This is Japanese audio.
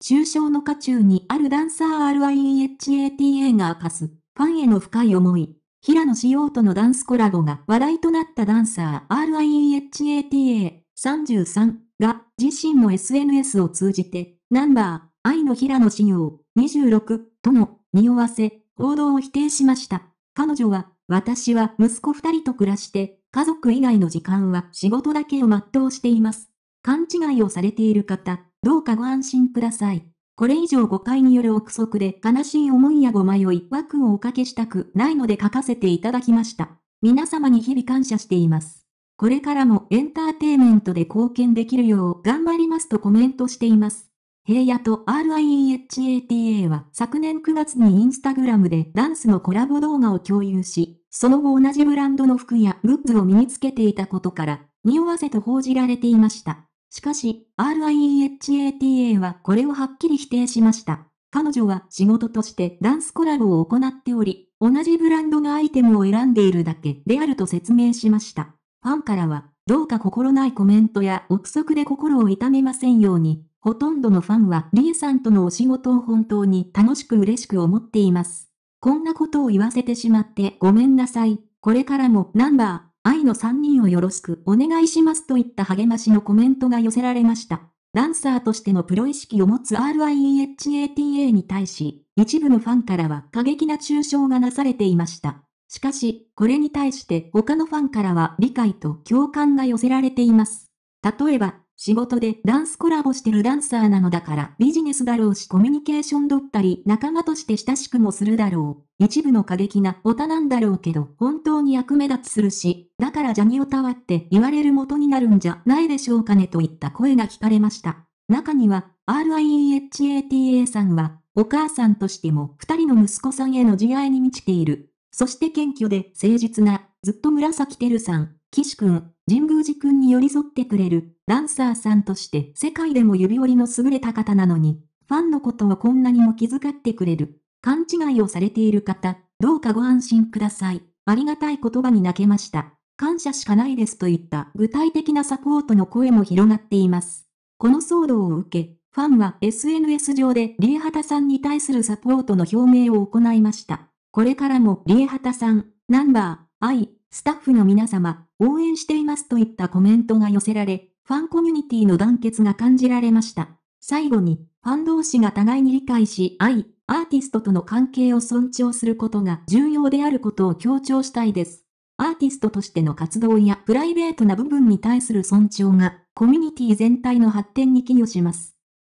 中傷の渦中にあるダンサー RIEHATA が明かす、ファンへの深い思い。平野紫耀とのダンスコラボが話題となったダンサー RIEHATA33 が自身の SNS を通じて、ナンバー、愛の平野紫耀26との匂わせ、報道を否定しました。彼女は、私は息子二人と暮らして、家族以外の時間は仕事だけを全うしています。勘違いをされている方、どうかご安心ください。これ以上誤解による憶測で悲しい思いやご迷い、枠をおかけしたくないので書かせていただきました。皆様に日々感謝しています。これからもエンターテイメントで貢献できるよう頑張りますとコメントしています。平野と RIEHATA は昨年9月にインスタグラムでダンスのコラボ動画を共有し、その後同じブランドの服やグッズを身につけていたことから、匂わせと報じられていました。しかし、RIEHATA はこれをはっきり否定しました。彼女は仕事としてダンスコラボを行っており、同じブランドのアイテムを選んでいるだけであると説明しました。ファンからは、どうか心ないコメントや憶測で心を痛めませんように、ほとんどのファンはリエさんとのお仕事を本当に楽しく嬉しく思っています。こんなことを言わせてしまってごめんなさい。これからもナンバー愛の3人をよろしくお願いしますといった励ましのコメントが寄せられました。ダンサーとしてのプロ意識を持つ RIEHATA に対し、一部のファンからは過激な抽象がなされていました。しかし、これに対して他のファンからは理解と共感が寄せられています。例えば、仕事でダンスコラボしてるダンサーなのだからビジネスだろうしコミュニケーション取ったり仲間として親しくもするだろう。一部の過激なオタなんだろうけど本当に役目立つするし、だからジャニオタはって言われる元になるんじゃないでしょうかねといった声が聞かれました。中には RIEHATA さんはお母さんとしても二人の息子さんへの慈愛に満ちている。そして謙虚で誠実なずっと紫てるさん。岸くん、神宮寺くんに寄り添ってくれる、ダンサーさんとして世界でも指折りの優れた方なのに、ファンのことをこんなにも気遣ってくれる。勘違いをされている方、どうかご安心ください。ありがたい言葉に泣けました。感謝しかないですといった具体的なサポートの声も広がっています。この騒動を受け、ファンは SNS 上でリエハタさんに対するサポートの表明を行いました。これからもリエハタさん、ナンバー、アイ、スタッフの皆様、応援していますといったコメントが寄せられ、ファンコミュニティの団結が感じられました。最後に、ファン同士が互いに理解し合い、アーティストとの関係を尊重することが重要であることを強調したいです。アーティストとしての活動やプライベートな部分に対する尊重が、コミュニティ全体の発展に寄与します。